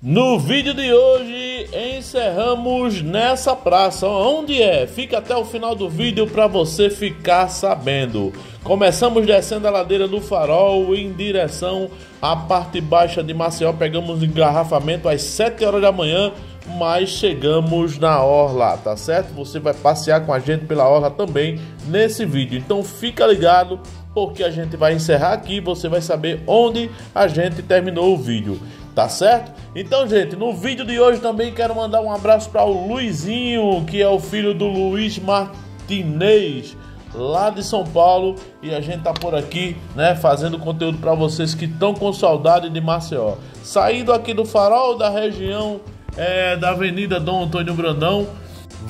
No vídeo de hoje encerramos nessa praça, onde é? Fica até o final do vídeo para você ficar sabendo. Começamos descendo a ladeira do farol em direção à parte baixa de Maceió, pegamos engarrafamento às 7 horas da manhã, mas chegamos na orla, tá certo? Você vai passear com a gente pela orla também nesse vídeo. Então fica ligado porque a gente vai encerrar aqui, você vai saber onde a gente terminou o vídeo, tá certo? Então, gente, no vídeo de hoje também quero mandar um abraço para o Luizinho, que é o filho do Luiz Martinez, lá de São Paulo, e a gente tá por aqui, né, fazendo conteúdo para vocês que estão com saudade de Maceió. Saindo aqui do farol da região é, da Avenida Dom Antônio Brandão,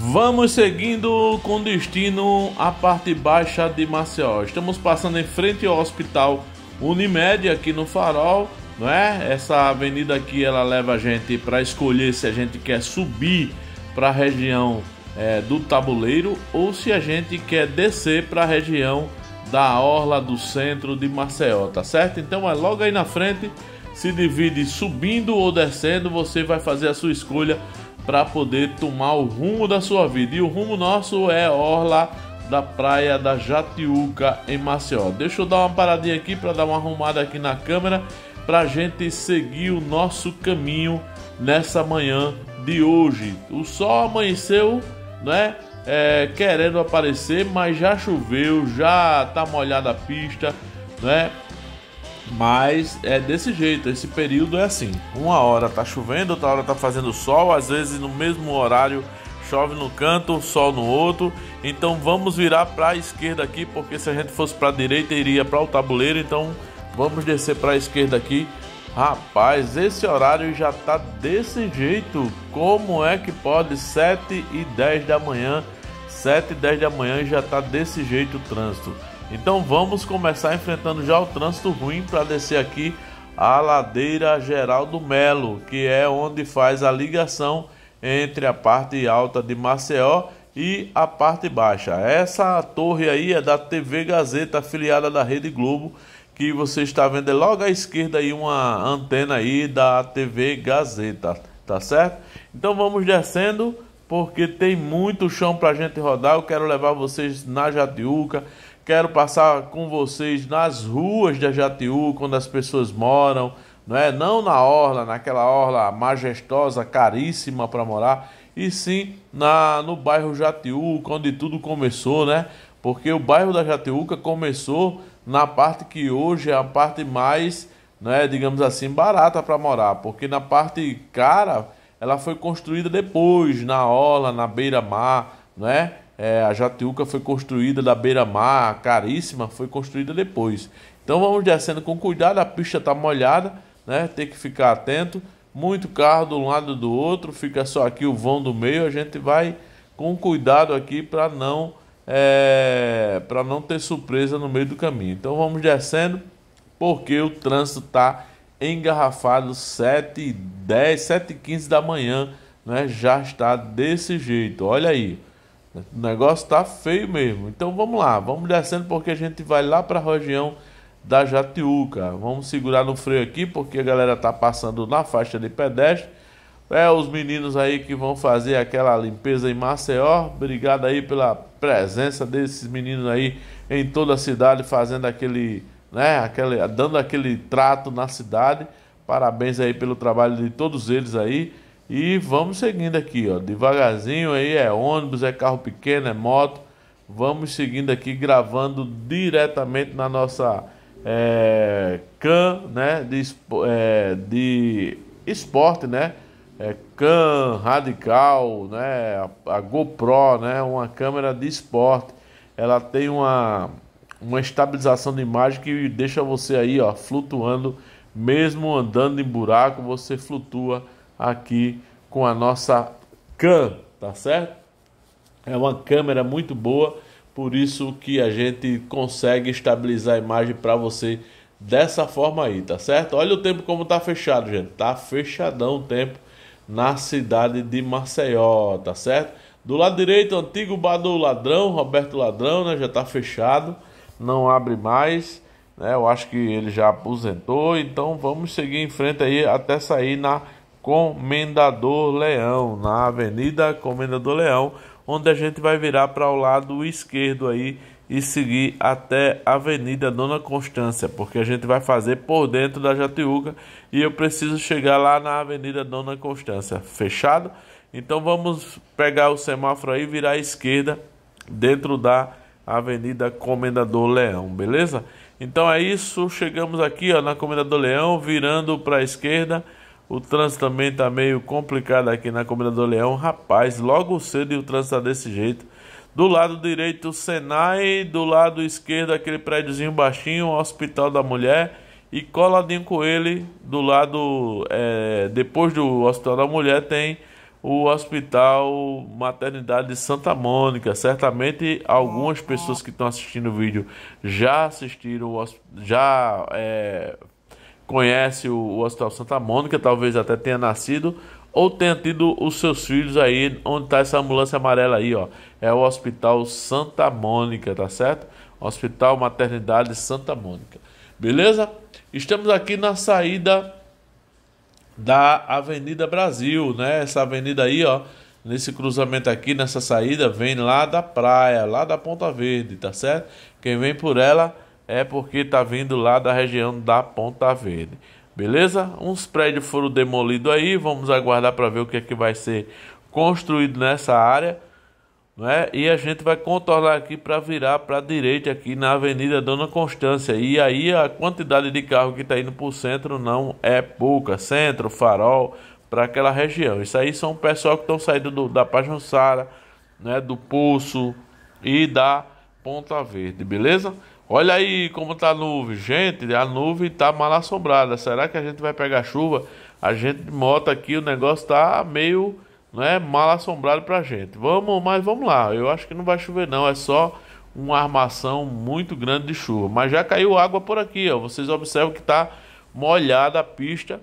Vamos seguindo com destino à parte baixa de Maceió. Estamos passando em frente ao Hospital Unimed aqui no Farol não é? Essa avenida aqui ela leva a gente para escolher se a gente quer subir para a região é, do tabuleiro ou se a gente quer descer para a região da orla do centro de Maceió, tá certo? Então é logo aí na frente, se divide subindo ou descendo, você vai fazer a sua escolha para poder tomar o rumo da sua vida. E o rumo nosso é orla da praia da Jatiuca em Maceió. Deixa eu dar uma paradinha aqui para dar uma arrumada aqui na câmera para a gente seguir o nosso caminho nessa manhã de hoje. O sol amanheceu, né? É, querendo aparecer, mas já choveu, já tá molhada a pista, né? Mas é desse jeito, esse período é assim. Uma hora tá chovendo, outra hora tá fazendo sol, às vezes no mesmo horário chove no canto, sol no outro. Então vamos virar para a esquerda aqui, porque se a gente fosse para a direita iria para o tabuleiro, então Vamos descer para a esquerda aqui. Rapaz, esse horário já tá desse jeito. Como é que pode 7 e 10 da manhã? 7 e 10 da manhã já tá desse jeito o trânsito. Então vamos começar enfrentando já o trânsito ruim para descer aqui a ladeira Geraldo Melo, que é onde faz a ligação entre a parte alta de Maceió e a parte baixa. Essa torre aí é da TV Gazeta, afiliada da Rede Globo, que você está vendo é logo à esquerda aí uma antena aí da TV Gazeta, tá certo? Então vamos descendo porque tem muito chão para a gente rodar. Eu quero levar vocês na Jatiuca, quero passar com vocês nas ruas da Jatiuca, onde as pessoas moram, não é? Não na orla, naquela orla majestosa, caríssima para morar, e sim na no bairro Jatiuca, onde tudo começou, né? Porque o bairro da Jatiuca começou na parte que hoje é a parte mais, né, digamos assim, barata para morar, porque na parte cara ela foi construída depois, na Ola, na beira-mar, né? É, a Jatiuca foi construída da beira-mar, caríssima, foi construída depois. Então vamos descendo com cuidado, a pista está molhada, né? Tem que ficar atento. Muito carro de um lado do outro, fica só aqui o vão do meio, a gente vai com cuidado aqui para não é, para não ter surpresa no meio do caminho. Então vamos descendo, porque o trânsito está engarrafado 7 10 7 15 da manhã, né? Já está desse jeito. Olha aí. O negócio tá feio mesmo. Então vamos lá, vamos descendo porque a gente vai lá para a região da Jatiuca. Vamos segurar no freio aqui porque a galera tá passando na faixa de pedestre. É os meninos aí que vão fazer aquela limpeza em Maceió. Obrigado aí pela presença desses meninos aí em toda a cidade, fazendo aquele, né, aquele, dando aquele trato na cidade. Parabéns aí pelo trabalho de todos eles aí. E vamos seguindo aqui, ó, devagarzinho aí, é ônibus, é carro pequeno, é moto. Vamos seguindo aqui, gravando diretamente na nossa é, CAN, né, de, é, de esporte, né? é, Can Radical, né, a, a, GoPro, né, uma câmera de esporte, ela tem uma, uma estabilização de imagem que deixa você aí ó, flutuando, mesmo andando em buraco, você flutua aqui com a nossa Can, tá certo? É uma câmera muito boa, por isso que a gente consegue estabilizar a imagem para você dessa forma aí, tá certo? Olha o tempo como tá fechado, gente. Tá fechadão o tempo na cidade de Maceió, tá certo? Do lado direito, o antigo bar do Ladrão, Roberto Ladrão, né? Já está fechado, não abre mais, né? Eu acho que ele já aposentou, então vamos seguir em frente aí até sair na Comendador Leão, na Avenida Comendador Leão, onde a gente vai virar para o lado esquerdo aí e seguir até a Avenida Dona Constância, porque a gente vai fazer por dentro da Jatiúca e eu preciso chegar lá na Avenida Dona Constância. Fechado? Então vamos pegar o semáforo aí, virar à esquerda dentro da Avenida Comendador Leão, beleza? Então é isso, chegamos aqui ó, na Comendador Leão, virando para a esquerda. O trânsito também está meio complicado aqui na Comendador Leão. Rapaz, logo cedo e o trânsito está desse jeito. Do lado direito, o Senai. Do lado esquerdo, aquele prédiozinho baixinho, o Hospital da Mulher. E coladinho com ele, do lado. É, depois do Hospital da Mulher, tem o Hospital Maternidade de Santa Mônica. Certamente algumas pessoas que estão assistindo o vídeo já assistiram, já é, conhece o Hospital Santa Mônica, talvez até tenha nascido ou tenha tido os seus filhos aí, onde está essa ambulância amarela aí, ó. É o Hospital Santa Mônica, tá certo? Hospital Maternidade Santa Mônica. Beleza? Estamos aqui na saída da Avenida Brasil, né? Essa avenida aí, ó, nesse cruzamento aqui, nessa saída, vem lá da praia, lá da Ponta Verde, tá certo? Quem vem por ela é porque tá vindo lá da região da Ponta Verde. Beleza? Uns prédios foram demolidos aí, vamos aguardar para ver o que é que vai ser construído nessa área, é? E a gente vai contornar aqui para virar para a direita aqui na Avenida Dona Constância. E aí a quantidade de carro que está indo para o centro não é pouca. Centro, Farol, para aquela região. Isso aí são o pessoal que estão saindo do, da Pajussara, né? Do Poço e da Ponta Verde, beleza? Olha aí como tá a nuvem. Gente, a nuvem tá mal assombrada. Será que a gente vai pegar chuva? A gente moto aqui, o negócio tá meio né, mal assombrado pra gente. Vamos, mas vamos lá. Eu acho que não vai chover não, é só uma armação muito grande de chuva. Mas já caiu água por aqui, ó. Vocês observam que tá molhada a pista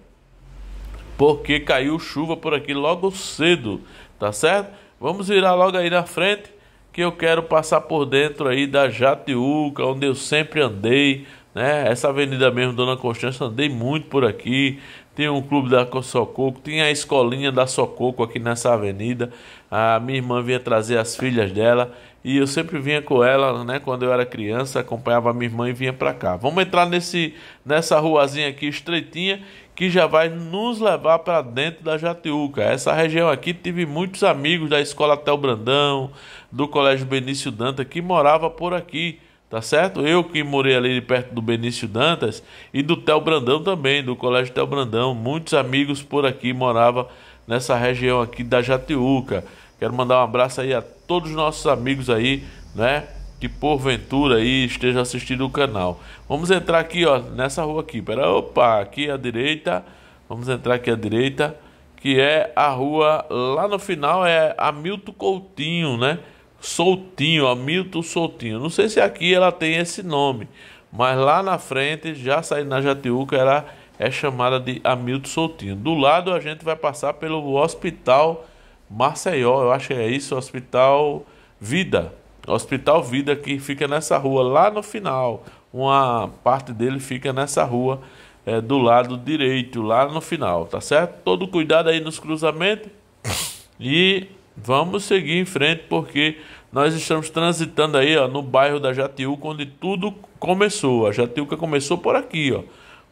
porque caiu chuva por aqui logo cedo, tá certo? Vamos virar logo aí na frente que eu quero passar por dentro aí da Jatiuca, onde eu sempre andei, né? Essa avenida mesmo, Dona Constância, andei muito por aqui. Tem um clube da Sococo, tem a escolinha da Sococo aqui nessa avenida. A minha irmã vinha trazer as filhas dela e eu sempre vinha com ela, né, quando eu era criança, acompanhava a minha irmã e vinha para cá. Vamos entrar nesse nessa ruazinha aqui estreitinha que já vai nos levar para dentro da Jatiuca. Essa região aqui tive muitos amigos da escola Tel Brandão, do Colégio Benício Dantas que morava por aqui, tá certo? Eu que morei ali perto do Benício Dantas e do Tel Brandão também, do Colégio Tel Brandão, muitos amigos por aqui morava nessa região aqui da Jatiuca. Quero mandar um abraço aí a todos os nossos amigos aí, né? que porventura aí esteja assistindo o canal. Vamos entrar aqui, ó, nessa rua aqui. Pera, opa, aqui à direita. Vamos entrar aqui à direita, que é a rua lá no final é Hamilton Coutinho, né? Soltinho, Hamilton Soltinho. Não sei se aqui ela tem esse nome, mas lá na frente, já saindo na Jatiuca, ela é chamada de Hamilton Soltinho. Do lado a gente vai passar pelo Hospital Marceió, eu acho que é isso, Hospital Vida, Hospital Vida, que fica nessa rua, lá no final. Uma parte dele fica nessa rua é, do lado direito, lá no final, tá certo? Todo cuidado aí nos cruzamentos. E vamos seguir em frente, porque nós estamos transitando aí ó, no bairro da Jatiuca, onde tudo começou. A Jatiuca começou por aqui, ó,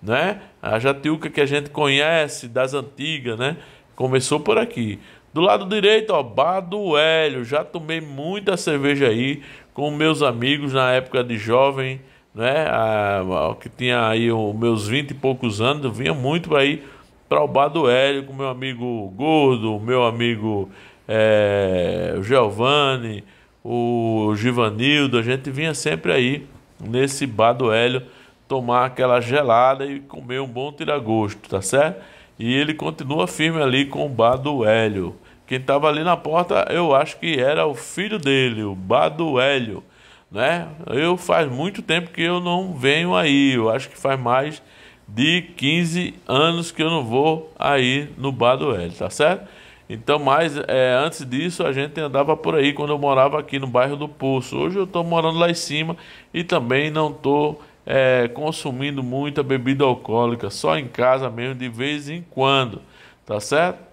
né? A Jatiuca que a gente conhece das antigas, né? Começou por aqui. Do lado direito, ó, Bar do Hélio. Já tomei muita cerveja aí com meus amigos na época de jovem, né? Ah, que tinha aí os meus vinte e poucos anos, eu vinha muito aí para o Bar do Hélio com meu amigo Gordo, meu amigo é, Giovanni, o Givanildo. A gente vinha sempre aí nesse Bar do Hélio tomar aquela gelada e comer um bom tiragosto, tá certo? E ele continua firme ali com o Bar do Hélio. Quem estava ali na porta, eu acho que era o filho dele, o Baduélio, né? Eu faz muito tempo que eu não venho aí, eu acho que faz mais de 15 anos que eu não vou aí no Hélio, tá certo? Então, mas é, antes disso a gente andava por aí quando eu morava aqui no bairro do Poço. Hoje eu estou morando lá em cima e também não estou é, consumindo muita bebida alcoólica, só em casa mesmo de vez em quando, tá certo?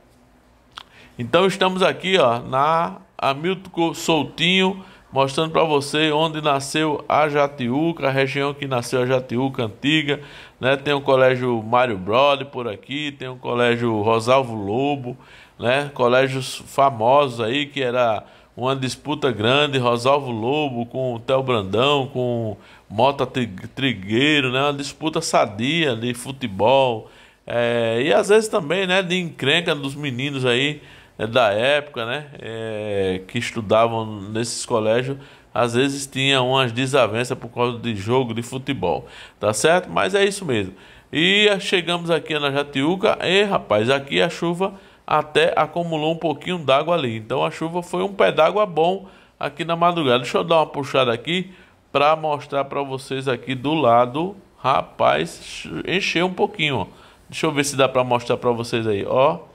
Então estamos aqui, ó, na Hamilton Soltinho, mostrando para você onde nasceu a Jatiuca, a região que nasceu a Jatiuca antiga, né? Tem o colégio Mário Brody por aqui, tem o colégio Rosalvo Lobo, né? Colégios famosos aí que era uma disputa grande, Rosalvo Lobo com o Theo Brandão, com Mota Trigueiro, né? Uma disputa sadia de futebol. É, e às vezes também, né, de encrenca dos meninos aí é da época, né, é, que estudavam nesses colégios, às vezes tinha umas desavenças por causa de jogo de futebol, tá certo? Mas é isso mesmo. E chegamos aqui na Jatiuca, e rapaz, aqui a chuva até acumulou um pouquinho d'água ali. Então a chuva foi um pé d'água bom aqui na madrugada. Deixa eu dar uma puxada aqui para mostrar para vocês aqui do lado. Rapaz, encheu um pouquinho. Ó. Deixa eu ver se dá para mostrar para vocês aí, ó.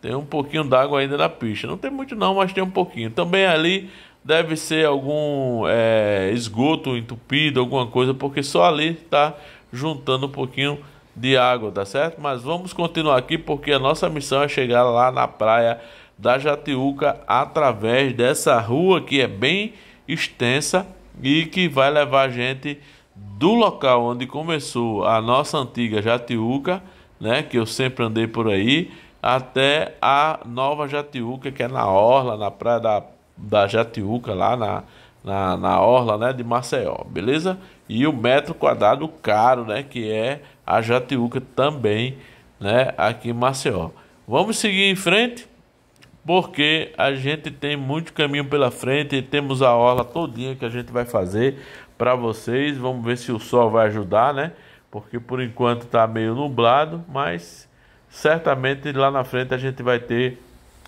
Tem um pouquinho d'água ainda na pista. Não tem muito não, mas tem um pouquinho. Também ali deve ser algum é, esgoto entupido, alguma coisa, porque só ali está juntando um pouquinho de água, tá certo? Mas vamos continuar aqui porque a nossa missão é chegar lá na praia da Jatiuca através dessa rua que é bem extensa e que vai levar a gente do local onde começou a nossa antiga Jatiuca, né, que eu sempre andei por aí, até a Nova Jatiúca, que é na Orla, na praia da, da Jatiúca, lá na, na, na Orla né, de Maceió, beleza? E o metro quadrado caro, né? Que é a Jatiúca também, né? Aqui em Maceió. Vamos seguir em frente, porque a gente tem muito caminho pela frente e temos a orla todinha que a gente vai fazer para vocês. Vamos ver se o sol vai ajudar, né? Porque por enquanto está meio nublado, mas certamente lá na frente a gente vai ter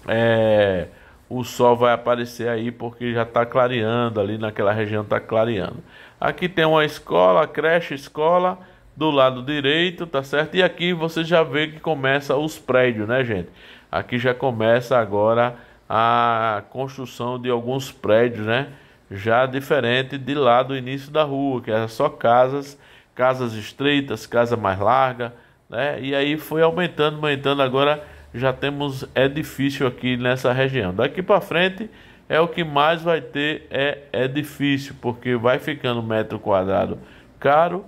é, o sol vai aparecer aí porque já está clareando ali naquela região está clareando aqui tem uma escola creche escola do lado direito tá certo e aqui você já vê que começa os prédios né gente aqui já começa agora a construção de alguns prédios né já diferente de lá do início da rua que era é só casas casas estreitas casa mais larga né? E aí foi aumentando, aumentando. Agora já temos edifício aqui nessa região. Daqui para frente é o que mais vai ter é edifício, porque vai ficando metro quadrado caro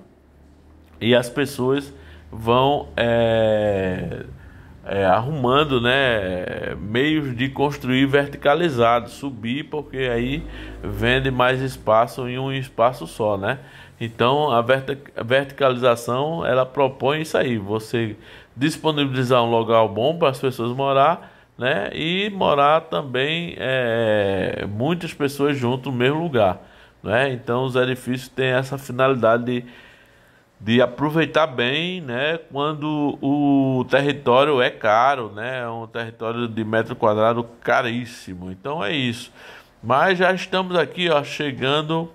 e as pessoas vão é, é, arrumando né, meios de construir verticalizado, subir, porque aí vende mais espaço em um espaço só, né? Então, a, vert a verticalização, ela propõe isso aí, você disponibilizar um local bom para as pessoas morar, né? E morar também é, é, muitas pessoas junto no mesmo lugar, né? Então, os edifícios têm essa finalidade de, de aproveitar bem, né? Quando o território é caro, né? É um território de metro quadrado caríssimo. Então, é isso. Mas já estamos aqui, ó, chegando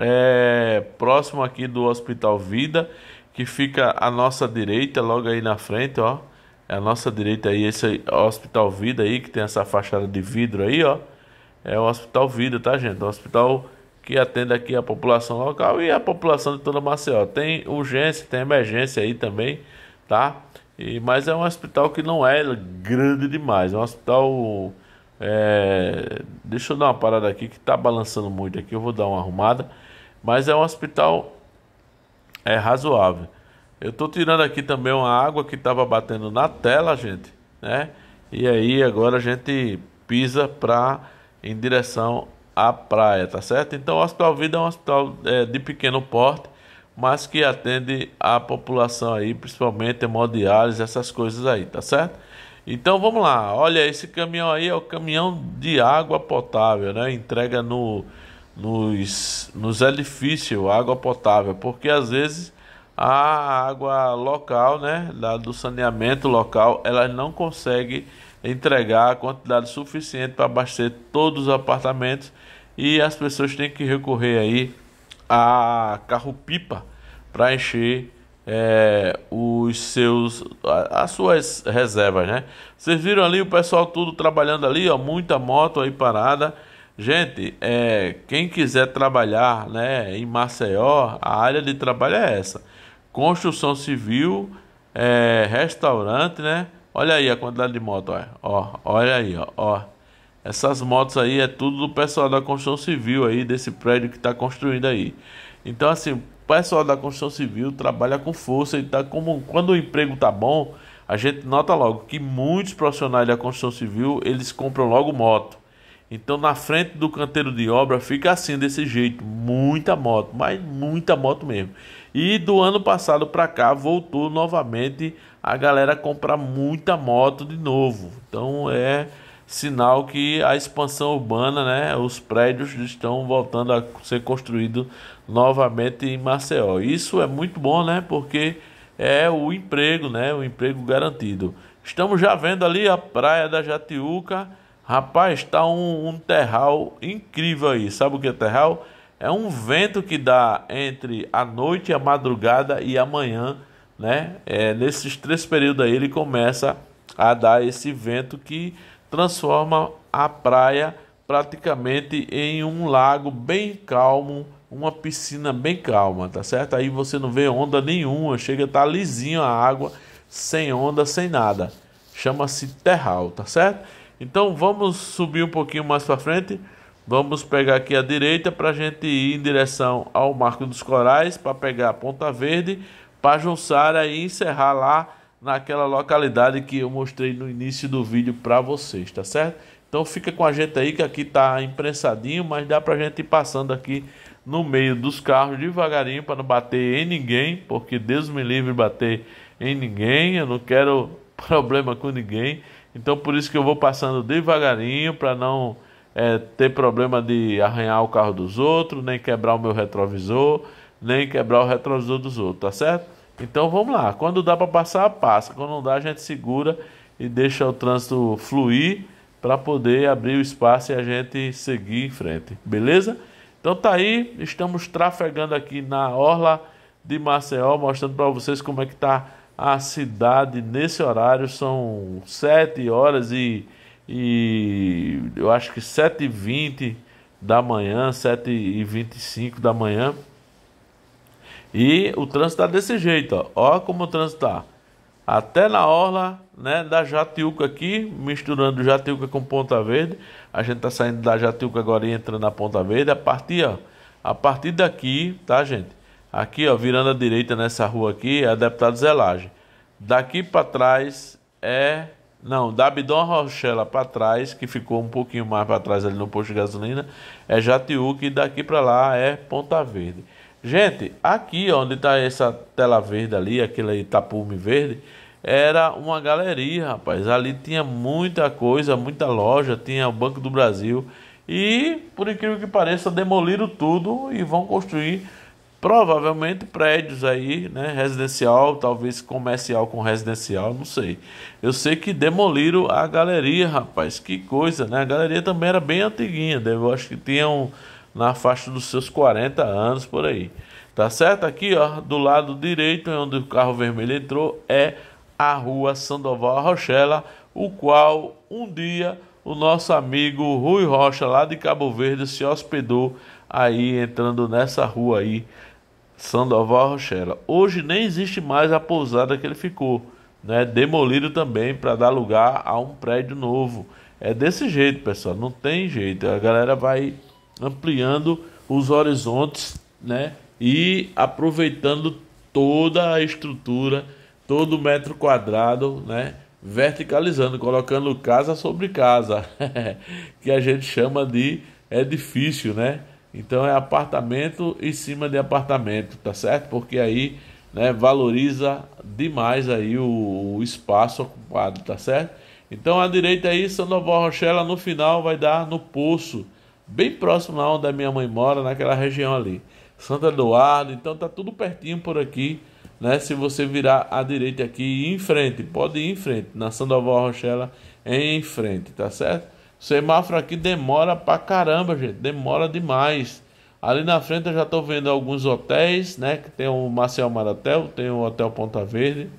é, próximo aqui do Hospital Vida, que fica à nossa direita, logo aí na frente, ó. É a nossa direita aí, esse Hospital Vida aí, que tem essa fachada de vidro aí, ó. É o Hospital Vida, tá, gente? O hospital que atende aqui a população local e a população de toda Maceió. Tem urgência, tem emergência aí também, tá? E, mas é um hospital que não é grande demais, é um hospital é, deixa eu dar uma parada aqui que tá balançando muito aqui. Eu vou dar uma arrumada. Mas é um hospital é razoável. Eu estou tirando aqui também uma água que estava batendo na tela, gente, né? E aí agora a gente pisa para em direção à praia, tá certo? Então o Hospital Vida é um hospital é, de pequeno porte, mas que atende a população aí, principalmente hemodiálise, essas coisas aí, tá certo? Então vamos lá, olha, esse caminhão aí é o caminhão de água potável, né? Entrega no nos, nos é difícil água potável, porque às vezes a água local, né, da, do saneamento local, ela não consegue entregar a quantidade suficiente para abastecer todos os apartamentos e as pessoas têm que recorrer aí a carro-pipa para encher é, os seus as suas reservas, né? Vocês viram ali o pessoal tudo trabalhando ali, ó, muita moto aí parada Gente, é, quem quiser trabalhar né, em Maceió, a área de trabalho é essa. Construção civil, é, restaurante, né? Olha aí a quantidade de moto, olha. Ó, olha aí, ó, ó. Essas motos aí é tudo do pessoal da construção civil aí, desse prédio que está construindo aí. Então, assim, o pessoal da construção civil trabalha com força e tá como quando o emprego tá bom, a gente nota logo que muitos profissionais da construção civil, eles compram logo moto. Então na frente do canteiro de obra fica assim desse jeito, muita moto, mas muita moto mesmo. E do ano passado para cá voltou novamente a galera comprar muita moto de novo. Então é sinal que a expansão urbana, né, os prédios estão voltando a ser construídos novamente em Maceió. Isso é muito bom, né? Porque é o emprego, né? O emprego garantido. Estamos já vendo ali a praia da Jatiuca Rapaz, está um, um, terral incrível aí. Sabe o que é terral? É um vento que dá entre a noite, a madrugada e a manhã, né? É, nesses três períodos aí ele começa a dar esse vento que transforma a praia praticamente em um lago bem calmo, uma piscina bem calma, tá certo? Aí você não vê onda nenhuma, chega a estar tá lisinho a água, sem onda, sem nada. Chama-se terral, tá certo? Então vamos subir um pouquinho mais para frente. Vamos pegar aqui a direita para a gente ir em direção ao Marco dos Corais para pegar a Ponta Verde para Jussara e encerrar lá naquela localidade que eu mostrei no início do vídeo para vocês, tá certo? Então fica com a gente aí que aqui está imprensadinho, mas dá para a gente ir passando aqui no meio dos carros devagarinho para não bater em ninguém, porque Deus me livre bater em ninguém, eu não quero problema com ninguém. Então por isso que eu vou passando devagarinho para não é, ter problema de arranhar o carro dos outros, nem quebrar o meu retrovisor, nem quebrar o retrovisor dos outros, tá certo? Então vamos lá. Quando dá para passar, passa. Quando não dá, a gente segura e deixa o trânsito fluir para poder abrir o espaço e a gente seguir em frente, beleza? Então tá aí, estamos trafegando aqui na orla de Maceió, mostrando para vocês como é que tá a cidade nesse horário são 7 horas e, e eu acho que 7 e 20 da manhã, 7 e 25 da manhã. E o trânsito tá desse jeito, ó. ó como o trânsito tá. Até na orla, né, da Jatiuca aqui, misturando Jatiuca com Ponta Verde. A gente tá saindo da Jatiuca agora e entrando na Ponta Verde. A partir, ó, a partir daqui, tá, gente? Aqui, ó, virando à direita nessa rua aqui, é a deputada Zelage. Daqui para trás é. Não, da Abidão Rochela para trás, que ficou um pouquinho mais para trás ali no posto de gasolina, é Jatiuque e daqui para lá é Ponta Verde. Gente, aqui onde está essa tela verde ali, aquele tapume verde, era uma galeria, rapaz. Ali tinha muita coisa, muita loja, tinha o Banco do Brasil. E, por incrível que pareça, demoliram tudo e vão construir Provavelmente prédios aí, né? Residencial, talvez comercial com residencial, não sei. Eu sei que demoliram a galeria, rapaz. Que coisa, né? A galeria também era bem antiguinha, né? eu acho que tinham na faixa dos seus 40 anos por aí. Tá certo? Aqui, ó, do lado direito, é onde o carro vermelho entrou, é a rua Sandoval Rochela, o qual um dia o nosso amigo Rui Rocha, lá de Cabo Verde, se hospedou aí entrando nessa rua aí Sandoval Rochela. Hoje nem existe mais a pousada que ele ficou, né? Demolido também para dar lugar a um prédio novo. É desse jeito, pessoal, não tem jeito. A galera vai ampliando os horizontes, né? E aproveitando toda a estrutura, todo metro quadrado, né? Verticalizando, colocando casa sobre casa, que a gente chama de edifício, né? Então é apartamento em cima de apartamento, tá certo? Porque aí né, valoriza demais aí o, o, espaço ocupado, tá certo? Então à direita aí, Sandoval Rochela, no final vai dar no poço, bem próximo a onde a minha mãe mora, naquela região ali. Santo Eduardo, então tá tudo pertinho por aqui, né? Se você virar à direita aqui em frente, pode ir em frente, na Sandoval Rochela é em frente, tá certo? Semáforo aqui demora pra caramba, gente. Demora demais. Ali na frente eu já estou vendo alguns hotéis, né? Que tem o Marcel Maratel, tem o Hotel Ponta Verde.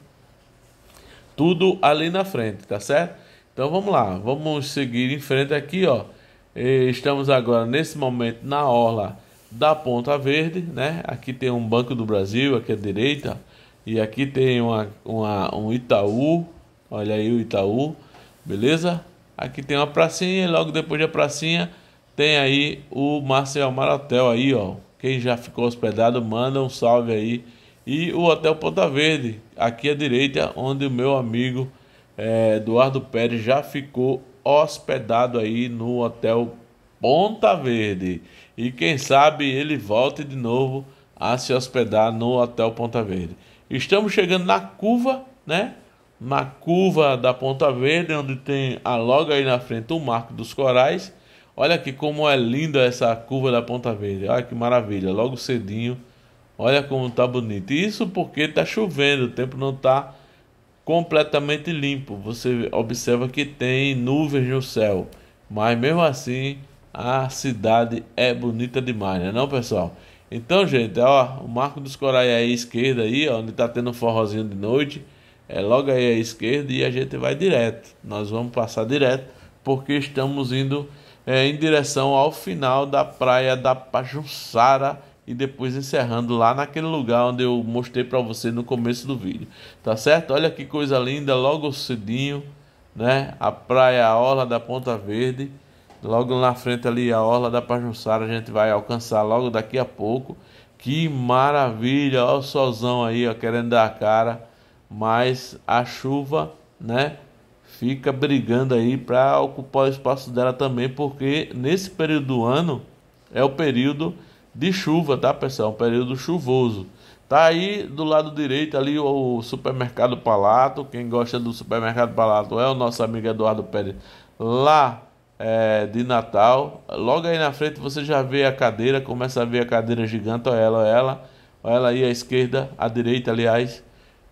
Tudo ali na frente, tá certo? Então vamos lá, vamos seguir em frente aqui, ó. Estamos agora nesse momento na orla da Ponta Verde, né? Aqui tem um Banco do Brasil, aqui à direita, e aqui tem uma, uma um Itaú. Olha aí o Itaú, beleza? Aqui tem uma pracinha e logo depois da pracinha tem aí o Marcel Marotel aí, ó. Quem já ficou hospedado, manda um salve aí. E o Hotel Ponta Verde, aqui à direita, onde o meu amigo é, Eduardo Pérez já ficou hospedado aí no Hotel Ponta Verde. E quem sabe ele volte de novo a se hospedar no Hotel Ponta Verde. Estamos chegando na curva, né? na curva da Ponta Verde, onde tem a logo aí na frente o Marco dos Corais. Olha aqui como é linda essa curva da Ponta Verde. Olha que maravilha, logo cedinho. Olha como tá bonito. Isso porque tá chovendo, o tempo não tá completamente limpo. Você observa que tem nuvens no céu, mas mesmo assim a cidade é bonita demais, né, não, pessoal? Então, gente, ó, o Marco dos Corais aí à esquerda aí, ó, onde tá tendo um forrozinho de noite é logo aí à esquerda e a gente vai direto. Nós vamos passar direto porque estamos indo é, em direção ao final da praia da Pajussara e depois encerrando lá naquele lugar onde eu mostrei para você no começo do vídeo, tá certo? Olha que coisa linda, logo cedinho, né? A praia a Orla da Ponta Verde, logo na frente ali a Orla da Pajussara, a gente vai alcançar logo daqui a pouco. Que maravilha, olha o solzão aí, ó, querendo dar a cara mas a chuva, né, fica brigando aí para ocupar o espaço dela também, porque nesse período do ano é o período de chuva, tá, pessoal? um período chuvoso. Tá aí do lado direito ali o supermercado Palato. Quem gosta do supermercado Palato é o nosso amigo Eduardo Pérez, lá é, de Natal. Logo aí na frente você já vê a cadeira, começa a ver a cadeira gigante, olha ela, olha ela, olha ela aí à esquerda, à direita, aliás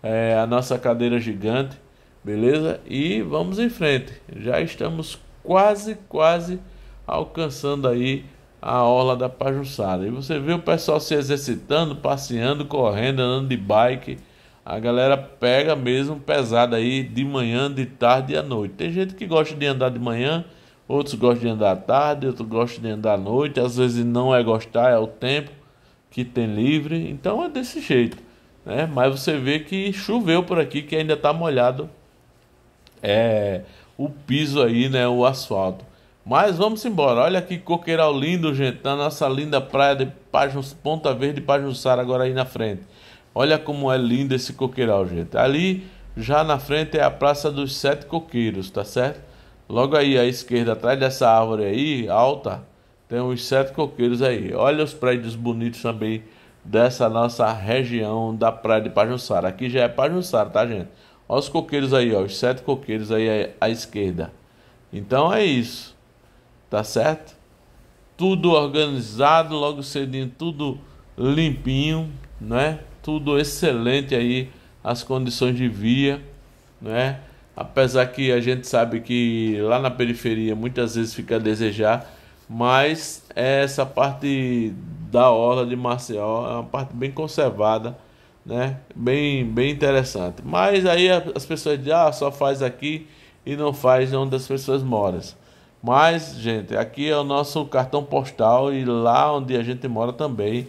é, a nossa cadeira gigante, beleza? E vamos em frente. Já estamos quase, quase alcançando aí a orla da Pajuçara. E você vê o pessoal se exercitando, passeando, correndo, andando de bike. A galera pega mesmo pesado aí de manhã, de tarde e à noite. Tem gente que gosta de andar de manhã, outros gostam de andar à tarde, outros gostam de andar à noite. Às vezes não é gostar, é o tempo que tem livre. Então é desse jeito. Né? Mas você vê que choveu por aqui, que ainda está molhado é, o piso aí, né? O asfalto. Mas vamos embora. Olha que coqueiral lindo, gente. Na nossa linda praia de Pajus, Ponta Verde, Pajussara, agora aí na frente. Olha como é lindo esse coqueiral, gente. Ali, já na frente, é a Praça dos Sete Coqueiros, tá certo? Logo aí à esquerda, atrás dessa árvore aí, alta, tem os sete coqueiros aí. Olha os prédios bonitos também dessa nossa região da Praia de Pajuçara. Aqui já é Pajuçara, tá, gente? Olha os coqueiros aí, ó, os sete coqueiros aí à esquerda. Então é isso, tá certo? Tudo organizado, logo cedinho, tudo limpinho, né? Tudo excelente aí, as condições de via, né? Apesar que a gente sabe que lá na periferia muitas vezes fica a desejar, mas é essa parte da orla de Maceió, é uma parte bem conservada, né? Bem, bem interessante. Mas aí as pessoas dizem, ah, só faz aqui e não faz onde as pessoas moram. Mas, gente, aqui é o nosso cartão postal e lá onde a gente mora também.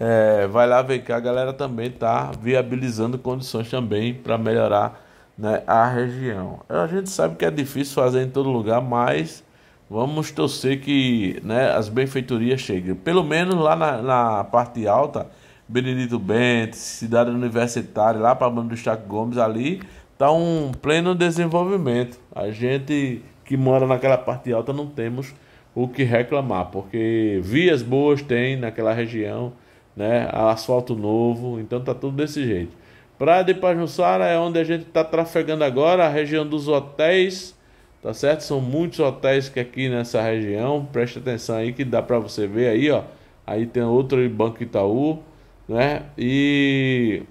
É, vai lá ver que a galera também está viabilizando condições também para melhorar né, a região. A gente sabe que é difícil fazer em todo lugar, mas Vamos torcer que né, as benfeitorias cheguem. Pelo menos lá na, na parte alta, Benedito Bentes, Cidade Universitária, lá para Bando do Chaco Gomes, ali está um pleno desenvolvimento. A gente que mora naquela parte alta não temos o que reclamar, porque vias boas tem naquela região, né? asfalto novo, então tá tudo desse jeito. Praia de Pajussara é onde a gente está trafegando agora, a região dos hotéis Tá certo? São muitos hotéis que aqui nessa região. Preste atenção aí que dá para você ver aí, ó. Aí tem outro Banco Itaú, né? E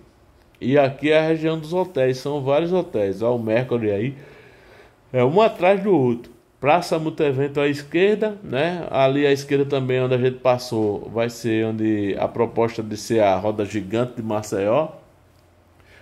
e aqui é a região dos hotéis, são vários hotéis, ó, o Mercury aí. É um atrás do outro. Praça Evento à esquerda, né? Ali à esquerda também, onde a gente passou, vai ser onde a proposta de ser a roda gigante de Maceió.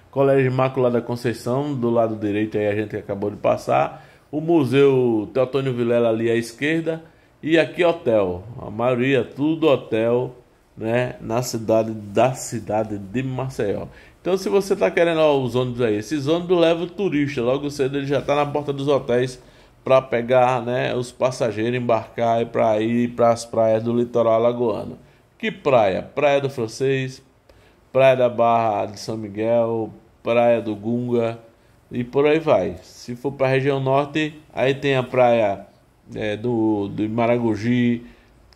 Colégio Imaculada Conceição, do lado direito aí a gente acabou de passar o Museu Teotônio Vilela ali à esquerda e aqui hotel, a maioria tudo hotel, né, na cidade da cidade de Maceió. Então se você está querendo ó, os ônibus aí, esses ônibus levam o turista, logo cedo ele já está na porta dos hotéis para pegar, né, os passageiros embarcar e para ir para as praias do litoral alagoano. Que praia? Praia do Francês, Praia da Barra de São Miguel, Praia do Gunga, e por aí vai. Se for para a região norte, aí tem a praia é, do, do Maragogi,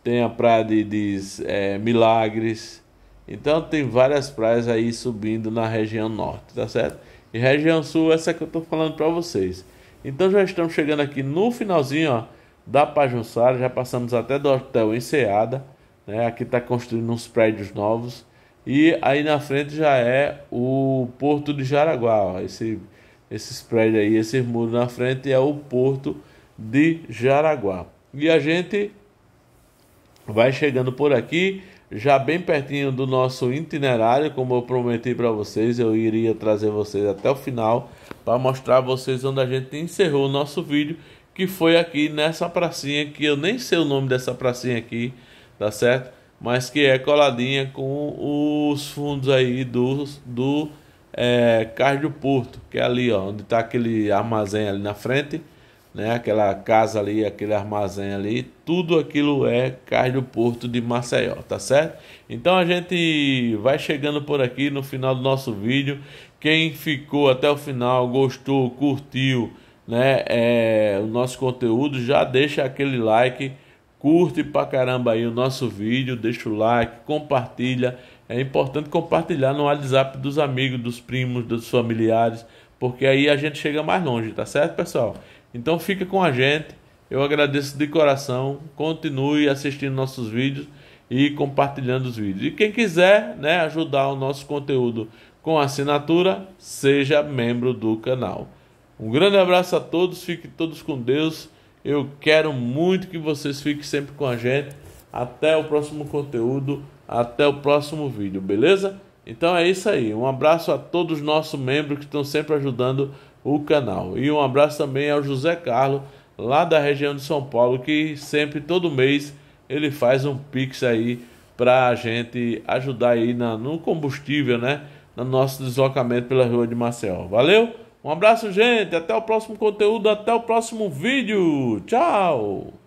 tem a praia de, de é, Milagres. Então tem várias praias aí subindo na região norte, tá certo? E região sul, essa que eu estou falando para vocês. Então já estamos chegando aqui no finalzinho ó, da Pajussara, já passamos até do hotel Enseada, né? Aqui está construindo uns prédios novos. E aí na frente já é o Porto de Jaraguá, ó, esse esses prédios aí, esses muros na frente, é o Porto de Jaraguá. E a gente vai chegando por aqui, já bem pertinho do nosso itinerário, como eu prometi para vocês, eu iria trazer vocês até o final para mostrar a vocês onde a gente encerrou o nosso vídeo, que foi aqui nessa pracinha que eu nem sei o nome dessa pracinha aqui, tá certo? Mas que é coladinha com os fundos aí do, do é, Cardio Porto, que é ali, ó, onde está aquele armazém ali na frente, né? Aquela casa ali, aquele armazém ali, tudo aquilo é Cardio Porto de Maceió, tá certo? Então a gente vai chegando por aqui no final do nosso vídeo. Quem ficou até o final, gostou, curtiu, né? É, o nosso conteúdo, já deixa aquele like. Curte pra caramba aí o nosso vídeo, deixa o like, compartilha é importante compartilhar no WhatsApp dos amigos, dos primos, dos familiares, porque aí a gente chega mais longe, tá certo, pessoal? Então fica com a gente. Eu agradeço de coração. Continue assistindo nossos vídeos e compartilhando os vídeos. E quem quiser, né, ajudar o nosso conteúdo com assinatura, seja membro do canal. Um grande abraço a todos, fiquem todos com Deus. Eu quero muito que vocês fiquem sempre com a gente. Até o próximo conteúdo. Até o próximo vídeo, beleza? Então é isso aí. Um abraço a todos os nossos membros que estão sempre ajudando o canal. E um abraço também ao José Carlos, lá da região de São Paulo, que sempre, todo mês, ele faz um pix aí para a gente ajudar aí na, no combustível, né? No nosso deslocamento pela rua de Marcel Valeu? Um abraço, gente. Até o próximo conteúdo, até o próximo vídeo. Tchau!